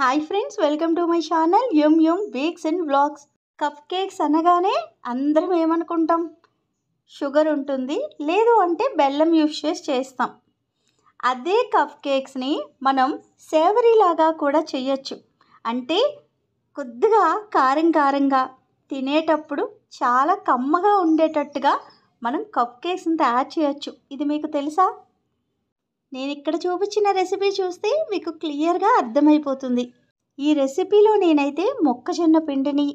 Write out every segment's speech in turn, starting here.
hi friends welcome to my channel yum yum bakes and blogs cupcakes అనగానే అందరం ఏమనుకుంటాం sugar ఉంటుంది లేదు అంటే బెల్లం యూస్ చేసి చేస్తాం అదే కప్ కేక్స్ని మనం సేవరీలాగా కూడా చేయొచ్చు అంటే కొద్దిగా కారం కారంగా తినేటప్పుడు చాలా కమ్మగా ఉండేటట్టుగా మనం కప్ కేక్స్ని తయారు చేయొచ్చు ఇది మీకు తెలుసా నేను ఇక్కడ చూపించిన రెసిపీ చూస్తే మీకు క్లియర్గా అర్థమైపోతుంది ఈ రెసిపీలో నేనైతే మొక్కజొన్న పిండిని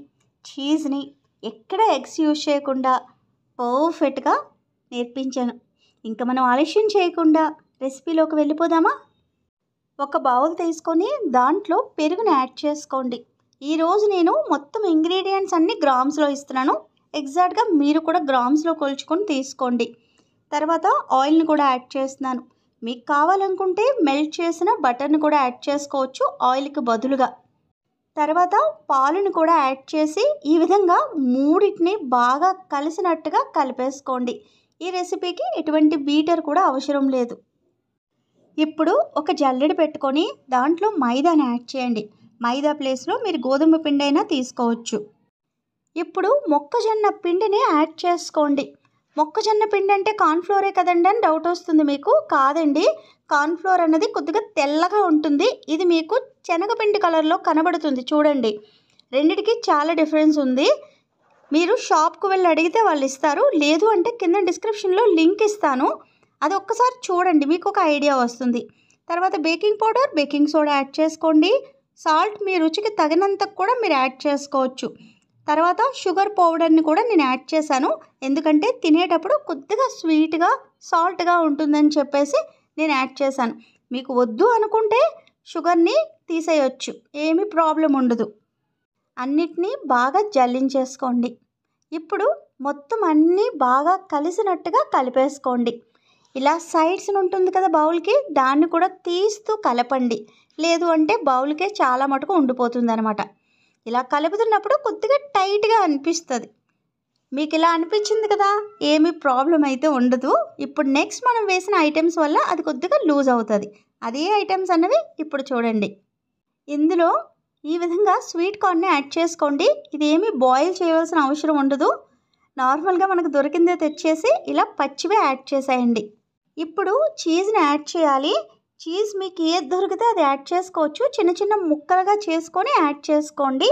చీజ్ని ఎక్కడ ఎగ్స్ యూజ్ చేయకుండా పర్ఫెక్ట్గా నేర్పించాను ఇంకా మనం ఆలస్యం చేయకుండా రెసిపీలోకి వెళ్ళిపోదామా ఒక బౌల్ తీసుకొని దాంట్లో పెరుగుని యాడ్ చేసుకోండి ఈరోజు నేను మొత్తం ఇంగ్రీడియంట్స్ అన్నీ గ్రామ్స్లో ఇస్తున్నాను ఎగ్జాక్ట్గా మీరు కూడా గ్రామ్స్లో కొలుచుకొని తీసుకోండి తర్వాత ఆయిల్ని కూడా యాడ్ చేస్తున్నాను మీకు కావాలనుకుంటే మెల్ట్ చేసిన బటర్ని కూడా యాడ్ చేసుకోవచ్చు ఆయిల్కి బదులుగా తర్వాత పాలను కూడా యాడ్ చేసి ఈ విధంగా మూడింటిని బాగా కలిసినట్టుగా కలిపేసుకోండి ఈ రెసిపీకి ఎటువంటి బీటర్ కూడా అవసరం లేదు ఇప్పుడు ఒక జల్లెడ పెట్టుకొని దాంట్లో మైదాని యాడ్ చేయండి మైదా ప్లేస్లో మీరు గోధుమ పిండి అయినా తీసుకోవచ్చు ఇప్పుడు మొక్కజొన్న పిండిని యాడ్ చేసుకోండి మొక్కజొన్న పిండి అంటే కార్న్ఫ్లోరే కదండి అని డౌట్ వస్తుంది మీకు కాదండి కార్న్ఫ్లోర్ అనేది కొద్దిగా తెల్లగా ఉంటుంది ఇది మీకు శనగపిండి కలర్లో కనబడుతుంది చూడండి రెండిటికి చాలా డిఫరెన్స్ ఉంది మీరు షాప్కు వెళ్ళి అడిగితే వాళ్ళు ఇస్తారు లేదు అంటే కింద డిస్క్రిప్షన్లో లింక్ ఇస్తాను అది ఒక్కసారి చూడండి మీకు ఒక ఐడియా వస్తుంది తర్వాత baking powder baking soda add చేసుకోండి సాల్ట్ మీ రుచికి తగినంత కూడా మీరు యాడ్ చేసుకోవచ్చు తర్వాత షుగర్ పౌడర్ని కూడా నేను యాడ్ చేశాను ఎందుకంటే తినేటప్పుడు కొద్దిగా స్వీట్గా సాల్ట్గా ఉంటుందని చెప్పేసి నేను యాడ్ చేశాను మీకు వద్దు అనుకుంటే షుగర్ని తీసేయచ్చు ఏమీ ప్రాబ్లం ఉండదు అన్నిటినీ బాగా జల్లించేసుకోండి ఇప్పుడు మొత్తం అన్నీ బాగా కలిసినట్టుగా కలిపేసుకోండి ఇలా సైడ్స్ ఉంటుంది కదా బౌల్కి దాన్ని కూడా తీస్తూ కలపండి లేదు అంటే బౌల్కే చాలా మటుకు ఉండిపోతుంది అనమాట ఇలా కలుపుతున్నప్పుడు కొద్దిగా టైట్గా అనిపిస్తుంది మీకు ఇలా అనిపించింది కదా ఏమీ ప్రాబ్లం అయితే ఉండదు ఇప్పుడు నెక్స్ట్ మనం వేసిన ఐటమ్స్ వల్ల అది కొద్దిగా లూజ్ అవుతుంది అదే ఐటమ్స్ అన్నవి ఇప్పుడు చూడండి ఇందులో ఈ విధంగా స్వీట్ కార్న్ని యాడ్ చేసుకోండి ఇదేమి బాయిల్ చేయవలసిన అవసరం ఉండదు నార్మల్గా మనకు దొరికిందే తెచ్చేసి ఇలా పచ్చివే యాడ్ చేసేయండి ఇప్పుడు చీజ్ని యాడ్ చేయాలి చీజ్ మీకు ఏది దొరికితే అది యాడ్ చేసుకోవచ్చు చిన్న చిన్న ముక్కలుగా చేసుకొని యాడ్ చేసుకోండి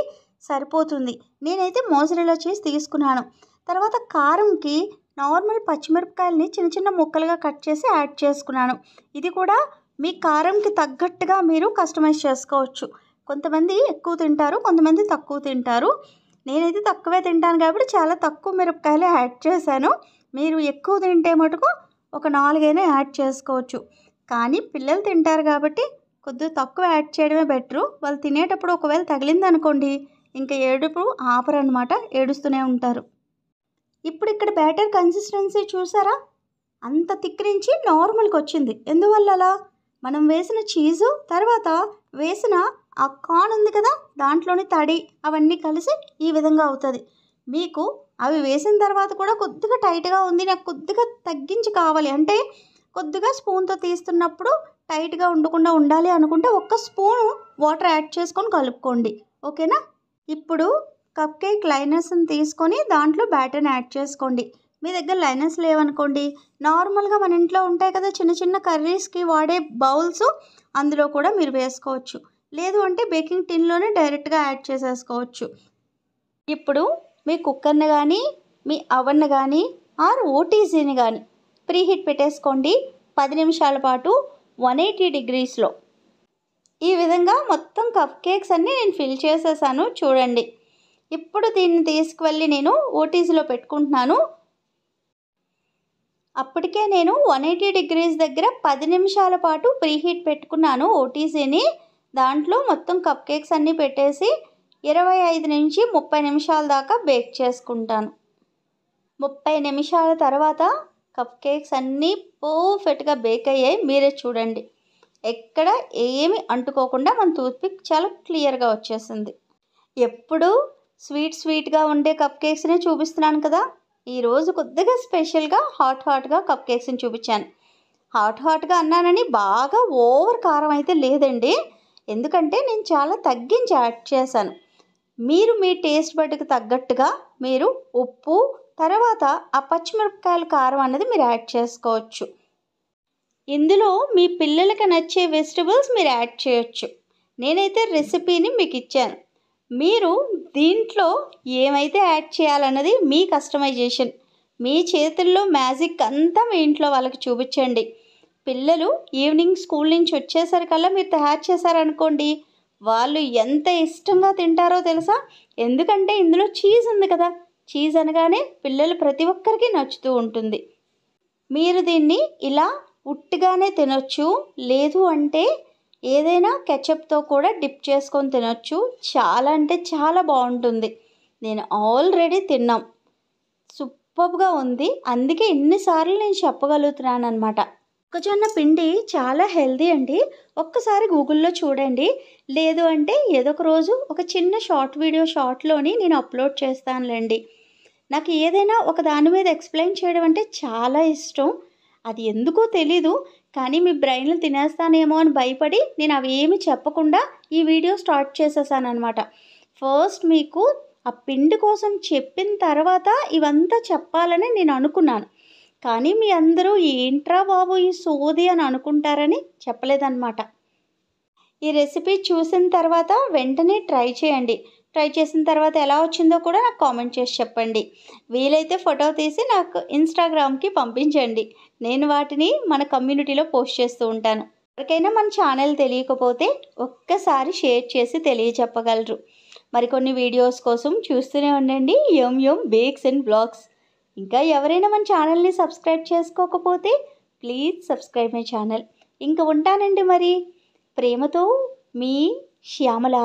సరిపోతుంది నేనైతే మోసరిలో చీజ్ తీసుకున్నాను తర్వాత కారంకి నార్మల్ పచ్చిమిరపకాయలని చిన్న చిన్న ముక్కలుగా కట్ చేసి యాడ్ చేసుకున్నాను ఇది కూడా మీ కారంకి తగ్గట్టుగా మీరు కస్టమైజ్ చేసుకోవచ్చు కొంతమంది ఎక్కువ తింటారు కొంతమంది తక్కువ తింటారు నేనైతే తక్కువే తింటాను కాబట్టి చాలా తక్కువ మిరపకాయలే యాడ్ చేశాను మీరు ఎక్కువ తింటే మటుకు ఒక నాలుగైనా యాడ్ చేసుకోవచ్చు కానీ పిల్లలు తింటారు కాబట్టి కొద్దిగా తక్కువ యాడ్ చేయడమే బెటరు వాళ్ళు తినేటప్పుడు ఒకవేళ తగిలింది అనుకోండి ఇంకా ఏడుపు అనమాట ఏడుస్తూనే ఉంటారు ఇప్పుడు ఇక్కడ బ్యాటర్ కన్సిస్టెన్సీ చూసారా అంత తిక్కిరించి నార్మల్కి వచ్చింది ఎందువల్ల అలా మనం వేసిన చీజు తర్వాత వేసిన ఆ కాన్ ఉంది కదా దాంట్లోని తడి అవన్నీ కలిసి ఈ విధంగా అవుతుంది మీకు అవి వేసిన తర్వాత కూడా కొద్దిగా టైట్గా ఉంది నాకు కొద్దిగా తగ్గించి కావాలి అంటే కొద్దిగా స్పూన్తో తీస్తున్నప్పుడు టైట్గా ఉండకుండా ఉండాలి అనుకుంటే ఒక్క స్పూను వాటర్ యాడ్ చేసుకొని కలుపుకోండి ఓకేనా ఇప్పుడు కప్ కేక్ లైనర్స్ని తీసుకొని దాంట్లో బ్యాటర్ని యాడ్ చేసుకోండి మీ దగ్గర లైనర్స్ లేవనుకోండి నార్మల్గా మన ఇంట్లో ఉంటాయి కదా చిన్న చిన్న కర్రీస్కి వాడే బౌల్స్ అందులో కూడా మీరు వేసుకోవచ్చు లేదు అంటే బేకింగ్ టిన్లోనే డైరెక్ట్గా యాడ్ చేసేసుకోవచ్చు ఇప్పుడు మీ కుక్కర్ని కానీ మీ అవన్ను కానీ ఆర్ ఓటీసీని కానీ ప్రీ హీట్ పెట్టేసుకోండి పది నిమిషాల పాటు వన్ ఎయిటీ డిగ్రీస్లో ఈ విధంగా మొత్తం కప్ కేక్స్ అన్నీ నేను ఫిల్ చేసేసాను చూడండి ఇప్పుడు దీన్ని తీసుకువెళ్ళి నేను ఓటీజీలో పెట్టుకుంటున్నాను అప్పటికే నేను వన్ ఎయిటీ డిగ్రీస్ దగ్గర పది నిమిషాల పాటు ప్రీహీట్ పెట్టుకున్నాను ఓటీసీని దాంట్లో మొత్తం కప్ కేక్స్ అన్నీ పెట్టేసి ఇరవై ఐదు నుంచి ముప్పై నిమిషాల దాకా బేక్ చేసుకుంటాను ముప్పై నిమిషాల తర్వాత కప్ కేక్స్ అన్నీ పర్ఫెక్ట్గా బేక్ అయ్యాయి మీరే చూడండి ఎక్కడ ఏమి అంటుకోకుండా మన టూత్పిక్ చాలా క్లియర్గా వచ్చేసింది ఎప్పుడు స్వీట్ స్వీట్గా ఉండే కప్ కేక్స్నే చూపిస్తున్నాను కదా ఈరోజు కొద్దిగా స్పెషల్గా హాట్ హాట్గా కప్ కేక్స్ని చూపించాను హాట్ హాట్గా అన్నానని బాగా ఓవర్ కారం అయితే లేదండి ఎందుకంటే నేను చాలా తగ్గించి యాడ్ చేశాను మీరు మీ టేస్ట్ బట్టికి తగ్గట్టుగా మీరు ఉప్పు తర్వాత ఆ పచ్చిమిరపకాయల కారం అనేది మీరు యాడ్ చేసుకోవచ్చు ఇందులో మీ పిల్లలకి నచ్చే వెజిటబుల్స్ మీరు యాడ్ చేయొచ్చు నేనైతే రెసిపీని మీకు ఇచ్చాను మీరు దీంట్లో ఏమైతే యాడ్ చేయాలన్నది మీ కస్టమైజేషన్ మీ చేతుల్లో మ్యాజిక్ అంతా మీ ఇంట్లో వాళ్ళకి చూపించండి పిల్లలు ఈవినింగ్ స్కూల్ నుంచి వచ్చేసరికల్లా మీరు తయారు చేశారనుకోండి వాళ్ళు ఎంత ఇష్టంగా తింటారో తెలుసా ఎందుకంటే ఇందులో చీజ్ ఉంది కదా చీజ్ అనగానే పిల్లలు ప్రతి ఒక్కరికి నచ్చుతూ ఉంటుంది మీరు దీన్ని ఇలా ఉట్టిగానే తినొచ్చు లేదు అంటే ఏదైనా కెచప్తో కూడా డిప్ చేసుకొని తినొచ్చు చాలా అంటే చాలా బాగుంటుంది నేను ఆల్రెడీ తిన్నాం సూపర్గా ఉంది అందుకే ఇన్నిసార్లు నేను చెప్పగలుగుతున్నాను అనమాట మొక్కజొన్న పిండి చాలా హెల్దీ అండి ఒక్కసారి గూగుల్లో చూడండి లేదు అంటే ఏదో ఒక రోజు ఒక చిన్న షార్ట్ వీడియో షార్ట్లోని నేను అప్లోడ్ చేస్తానులేండి నాకు ఏదైనా ఒక దాని మీద ఎక్స్ప్లెయిన్ చేయడం అంటే చాలా ఇష్టం అది ఎందుకో తెలీదు కానీ మీ బ్రెయిన్లు తినేస్తానేమో అని భయపడి నేను అవి ఏమి చెప్పకుండా ఈ వీడియో స్టార్ట్ చేసేసాను అనమాట ఫస్ట్ మీకు ఆ పిండి కోసం చెప్పిన తర్వాత ఇవంతా చెప్పాలని నేను అనుకున్నాను కానీ మీ అందరూ ఏంట్రా బాబు ఈ సోది అని అనుకుంటారని చెప్పలేదన్నమాట ఈ రెసిపీ చూసిన తర్వాత వెంటనే ట్రై చేయండి ట్రై చేసిన తర్వాత ఎలా వచ్చిందో కూడా నాకు కామెంట్ చేసి చెప్పండి వీలైతే ఫోటో తీసి నాకు ఇన్స్టాగ్రామ్కి పంపించండి నేను వాటిని మన కమ్యూనిటీలో పోస్ట్ చేస్తూ ఉంటాను ఎవరికైనా మన ఛానల్ తెలియకపోతే ఒక్కసారి షేర్ చేసి తెలియచెప్పగలరు మరికొన్ని వీడియోస్ కోసం చూస్తూనే ఉండండి M M bakes and blogs ఇంకా ఎవరైనా మన ఛానల్ని సబ్స్క్రైబ్ చేసుకోకపోతే ప్లీజ్ సబ్స్క్రైబ్ మై ఛానల్ ఇంకా ఉంటానండి మరి ప్రేమతో మీ శ్యామల